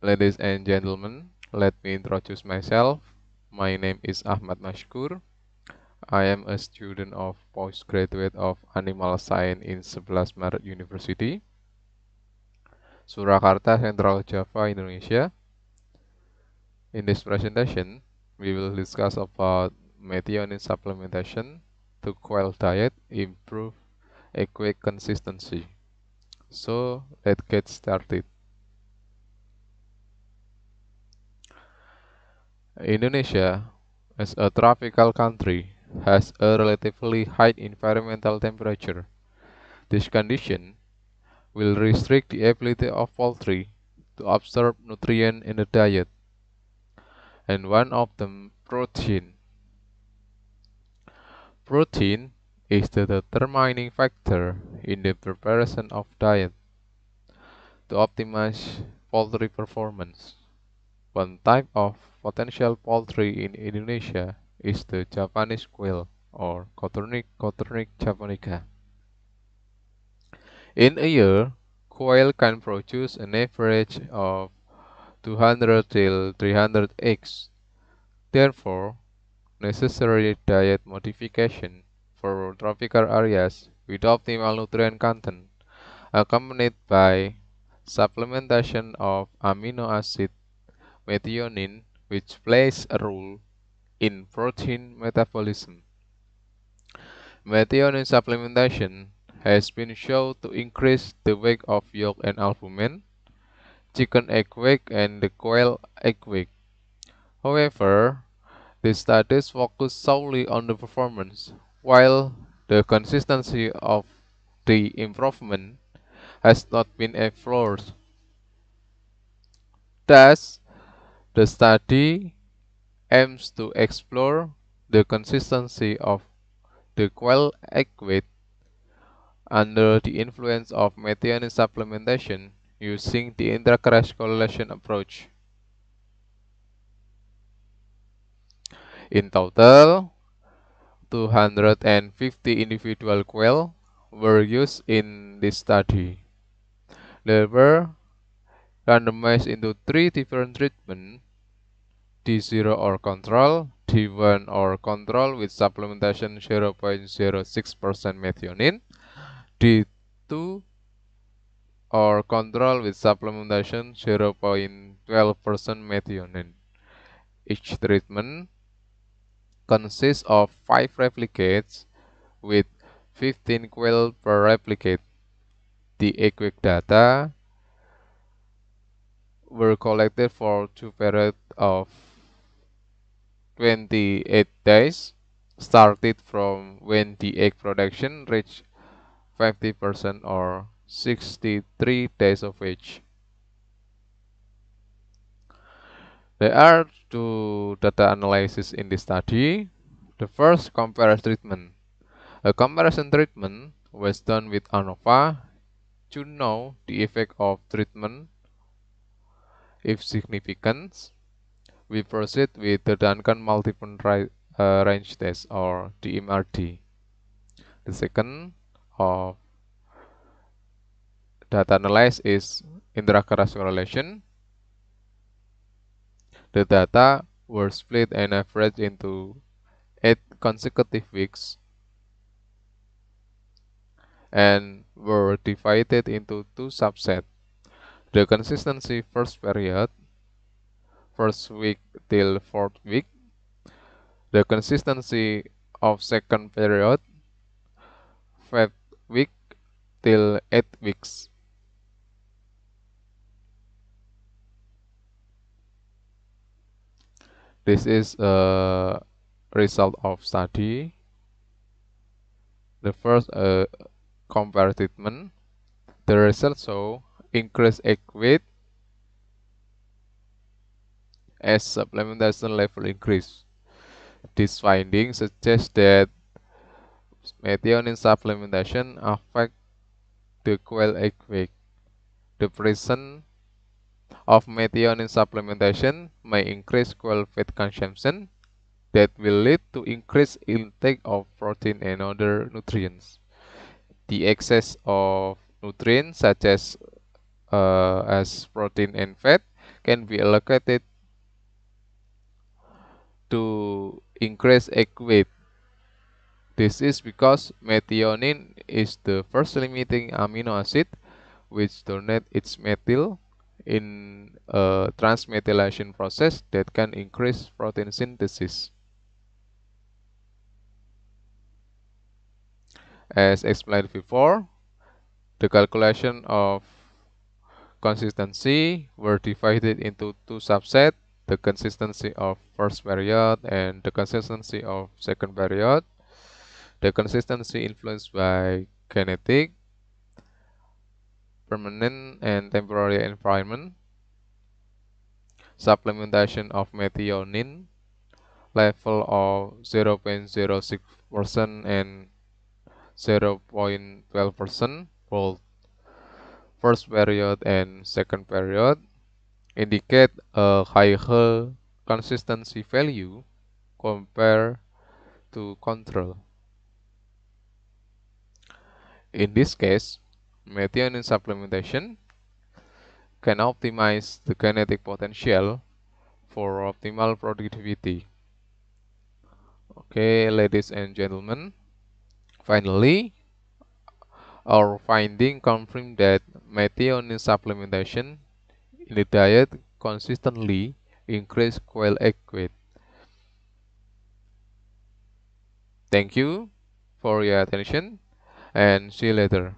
Ladies and gentlemen, let me introduce myself. My name is Ahmad Mashkur. I am a student of postgraduate of Animal Science in Sebelas Maret University, Surakarta, Central Java, Indonesia. In this presentation, we will discuss about methionine supplementation to quail diet improve equi consistency. So, let's get started. Indonesia, as a tropical country, has a relatively high environmental temperature. This condition will restrict the ability of poultry to absorb nutrients in the diet, and one of them protein. Protein is the determining factor in the preparation of diet to optimize poultry performance. One type of potential poultry in Indonesia is the Japanese quail or Coturnic Coturnic japonica. In a year, quail can produce an average of 200 till 300 eggs. Therefore, necessary diet modification for tropical areas with optimal nutrient content accompanied by supplementation of amino acid methionine which plays a role in protein metabolism. Methionine supplementation has been shown to increase the weight of yolk and albumin, chicken egg weight and the quail egg weight. However, the studies focus solely on the performance, while the consistency of the improvement has not been explored. Thus, The study aims to explore the consistency of the quail egg weight under the influence of methionine supplementation using the intracrash correlation approach. In total, 250 individual quail were used in this study. They were randomized into three different treatments D0 or control, D1 or control with supplementation 0.06% methionine, D2 or control with supplementation 0.12% methionine. Each treatment consists of 5 replicates with 15 quail per replicate. The equic data were collected for two periods of 28 days started from when the egg production reached 50% or 63 days of age. There are two data analyses in this study. The first comparison treatment. A comparison treatment was done with ANOVA to know the effect of treatment if significant we proceed with the Duncan Multiple uh, Range Test or DMRT. The second of data analysis is interactions relation. The data were split and averaged into eight consecutive weeks and were divided into two subsets. The consistency first period first week till fourth week, the consistency of second period, fifth week till eight weeks. This is a result of study. The first uh, compare treatment. The result show increased egg weight as supplementation level increase. this finding suggests that methionine supplementation affect the quail egg The presence of methionine supplementation may increase quail fat consumption that will lead to increased intake of protein and other nutrients. The excess of nutrients such as uh, as protein and fat can be allocated to increase equip. This is because methionine is the first limiting amino acid which donates its methyl in a transmethylation process that can increase protein synthesis. As explained before, the calculation of consistency were divided into two subsets the consistency of first variant and the consistency of second variant the consistency influenced by kinetic permanent and temporary environment supplementation of methionine level of 0.06% and 0.12% for first period and second period indicate a higher consistency value compared to control. In this case, methionine supplementation can optimize the kinetic potential for optimal productivity. Okay, ladies and gentlemen, finally, our finding confirmed that methionine supplementation in the diet consistently increase quail egg weight. Thank you for your attention and see you later.